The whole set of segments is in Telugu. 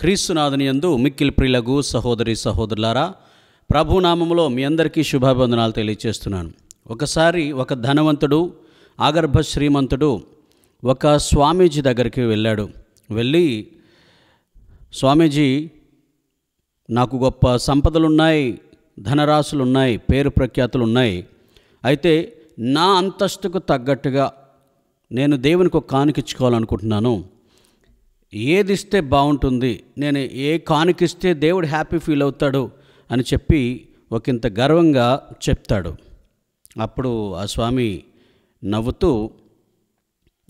క్రీస్తునాథని యందు మిక్కిల్ ప్రిలగు సహోదరి సహోదరులారా ప్రభునామంలో మీ అందరికీ శుభాభివందనాలు తెలియజేస్తున్నాను ఒకసారి ఒక ధనవంతుడు ఆగర్భ శ్రీమంతుడు ఒక స్వామీజీ దగ్గరికి వెళ్ళాడు వెళ్ళి స్వామీజీ నాకు గొప్ప సంపదలున్నాయి ధనరాశులున్నాయి పేరు ప్రఖ్యాతులు ఉన్నాయి అయితే నా అంతస్తుకు తగ్గట్టుగా నేను దేవునికి ఒక కానుకిచ్చుకోవాలనుకుంటున్నాను ఏది ఇస్తే బాగుంటుంది నేను ఏ కానుకిస్తే దేవుడు హ్యాపీ ఫీల్ అవుతాడు అని చెప్పి ఒకంత గర్వంగా చెప్తాడు అప్పుడు ఆ స్వామి నవ్వుతూ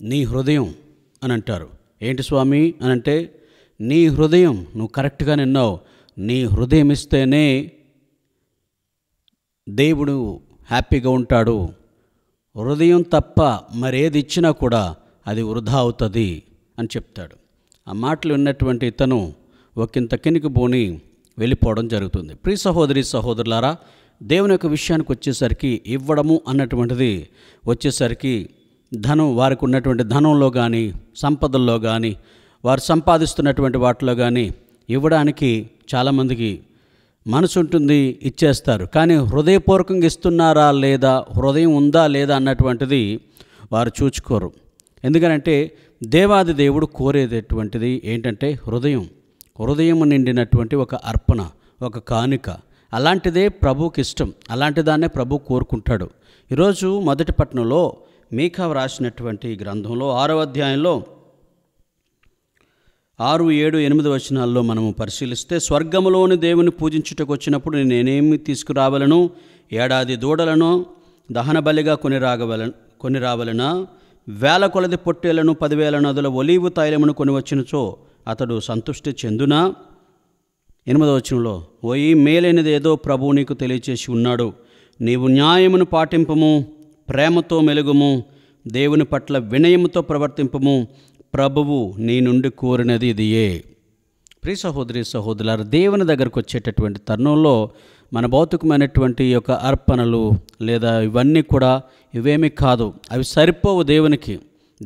నీ హృదయం అని అంటారు ఏంటి స్వామి అని అంటే నీ హృదయం నువ్వు కరెక్ట్గా నిన్నావు నీ హృదయం ఇస్తేనే దేవుడు హ్యాపీగా ఉంటాడు హృదయం తప్ప మరేది ఇచ్చినా కూడా అది వృధా అవుతుంది అని చెప్తాడు ఆ మాటలు ఉన్నటువంటి ఇతను ఒకంత కినికి పోని వెళ్ళిపోవడం జరుగుతుంది ప్రి సహోదరి సహోదరులారా దేవుని యొక్క విషయానికి వచ్చేసరికి ఇవ్వడము అన్నటువంటిది వచ్చేసరికి ధనం వారికి ఉన్నటువంటి ధనంలో కానీ సంపదల్లో కానీ వారు సంపాదిస్తున్నటువంటి వాటిలో కానీ ఇవ్వడానికి చాలామందికి మనసు ఉంటుంది ఇచ్చేస్తారు కానీ హృదయపూర్వకంగా ఇస్తున్నారా లేదా హృదయం ఉందా లేదా అన్నటువంటిది వారు చూచుకోరు ఎందుకనంటే దేవాది దేవుడు కోరేటటువంటిది ఏంటంటే హృదయం హృదయం నిండినటువంటి ఒక అర్పణ ఒక కానుక అలాంటిదే ప్రభుకి ఇష్టం అలాంటి దాన్నే ప్రభు కోరుకుంటాడు ఈరోజు మొదటి పట్టణంలో మీకా వ్రాసినటువంటి గ్రంథంలో ఆరో అధ్యాయంలో ఆరు ఏడు ఎనిమిది వచనాల్లో మనము పరిశీలిస్తే స్వర్గములోని దేవుని పూజించుటకు వచ్చినప్పుడు నేనేమి తీసుకురావలను ఏడాది దూడలను దహన బలిగా కొని రాగవల కొని రావలనా వేల కొలది పొట్టేలను పదివేల నదుల ఒలీవు తైలమును కొనివచ్చినచో అతడు సంతుష్టి చెందునా ఎనిమిదవ వచనంలో ఓయి మేలైనదేదో ప్రభువు నీకు తెలియచేసి ఉన్నాడు నీవు న్యాయమును పాటింపము ప్రేమతో మెలుగుము దేవుని పట్ల వినయముతో ప్రవర్తింపము ప్రభువు నీ నుండి కోరినది ఇదియే ప్రీ సహోదరి సహోదరులారు దేవుని దగ్గరకు వచ్చేటటువంటి తరుణంలో మన భౌతికమైనటువంటి యొక్క అర్పణలు లేదా ఇవన్నీ కూడా ఇవేమీ కాదు అవి సరిపోవు దేవునికి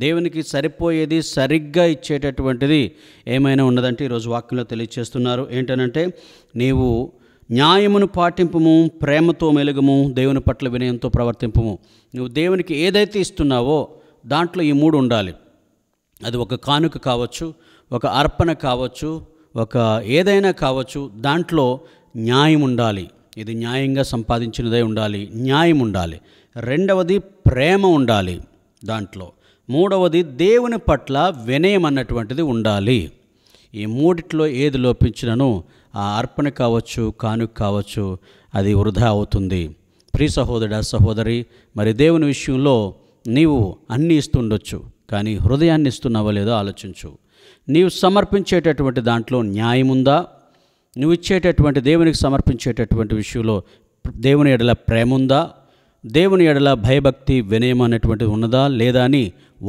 దేవునికి సరిపోయేది సరిగ్గా ఇచ్చేటటువంటిది ఏమైనా ఉన్నదంటే ఈరోజు వాక్యంలో తెలియజేస్తున్నారు ఏంటనంటే నీవు న్యాయమును పాటింపము ప్రేమతో మెలుగము దేవుని పట్ల వినయంతో ప్రవర్తింపము నువ్వు దేవునికి ఏదైతే ఇస్తున్నావో దాంట్లో ఈ మూడు ఉండాలి అది ఒక కానుక కావచ్చు ఒక అర్పణ కావచ్చు ఒక ఏదైనా కావచ్చు దాంట్లో న్యాయం ఉండాలి ఇది న్యాయంగా సంపాదించినదే ఉండాలి న్యాయం ఉండాలి రెండవది ప్రేమ ఉండాలి దాంట్లో మూడవది దేవుని పట్ల వినయం అన్నటువంటిది ఉండాలి ఈ మూడిట్లో ఏది లోపించినను ఆ అర్పణ కావచ్చు కానుక కావచ్చు అది వృధా అవుతుంది ప్రి సహోదరుడు సహోదరి మరి దేవుని విషయంలో నీవు అన్నీ ఇస్తుండొచ్చు కానీ హృదయాన్ని ఇస్తున్నావో లేదో ఆలోచించు నీవు సమర్పించేటటువంటి దాంట్లో న్యాయం ఉందా నువ్వు ఇచ్చేటటువంటి దేవునికి సమర్పించేటటువంటి విషయంలో దేవుని ఎడల ప్రేమ ఉందా దేవుని ఎడల భయభక్తి వినయం అనేటువంటిది ఉన్నదా లేదా అని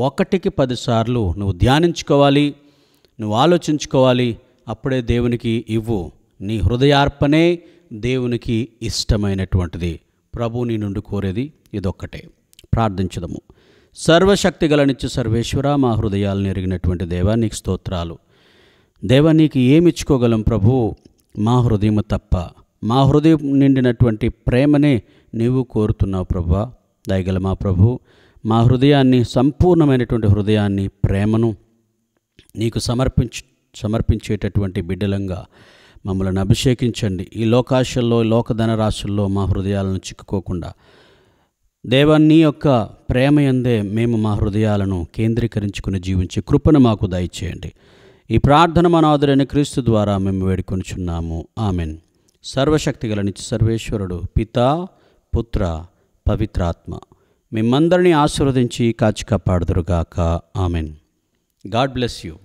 ఒకటికి పదిసార్లు నువ్వు ధ్యానించుకోవాలి నువ్వు ఆలోచించుకోవాలి అప్పుడే దేవునికి ఇవ్వు నీ హృదయార్పణే దేవునికి ఇష్టమైనటువంటిది ప్రభు నీ నుండి కోరేది ఇదొక్కటే ప్రార్థించదము సర్వశక్తి గలనిచ్చి సర్వేశ్వర మా హృదయాలను ఎరిగినటువంటి దేవా నీకు స్తోత్రాలు దేవా నీకు ఇచ్చుకోగలం ప్రభు మా హృదయం తప్ప మా హృదయం నిండినటువంటి ప్రేమనే నీవు కోరుతున్నావు ప్రభా దయగల మా ప్రభు మా హృదయాన్ని సంపూర్ణమైనటువంటి హృదయాన్ని ప్రేమను నీకు సమర్పించ సమర్పించేటటువంటి బిడ్డలంగా మమ్మల్ని అభిషేకించండి ఈ లోకాశల్లో లోకధనరాశుల్లో మా హృదయాలను చిక్కుకోకుండా దేవాన్ని యొక్క ప్రేమ ఎందే మేము మా హృదయాలను కేంద్రీకరించుకుని జీవించే కృపను మాకు దయచేయండి ఈ ప్రార్థన మనాదులైన క్రీస్తు ద్వారా మేము వేడుకొనిచున్నాము ఆమెన్ సర్వశక్తిగల నిత్య సర్వేశ్వరుడు పిత పుత్ర పవిత్రాత్మ మిమ్మందరినీ ఆశీర్వదించి కాచి కాపాడుదురుగాక ఆమెన్ గాడ్ బ్లెస్ యూ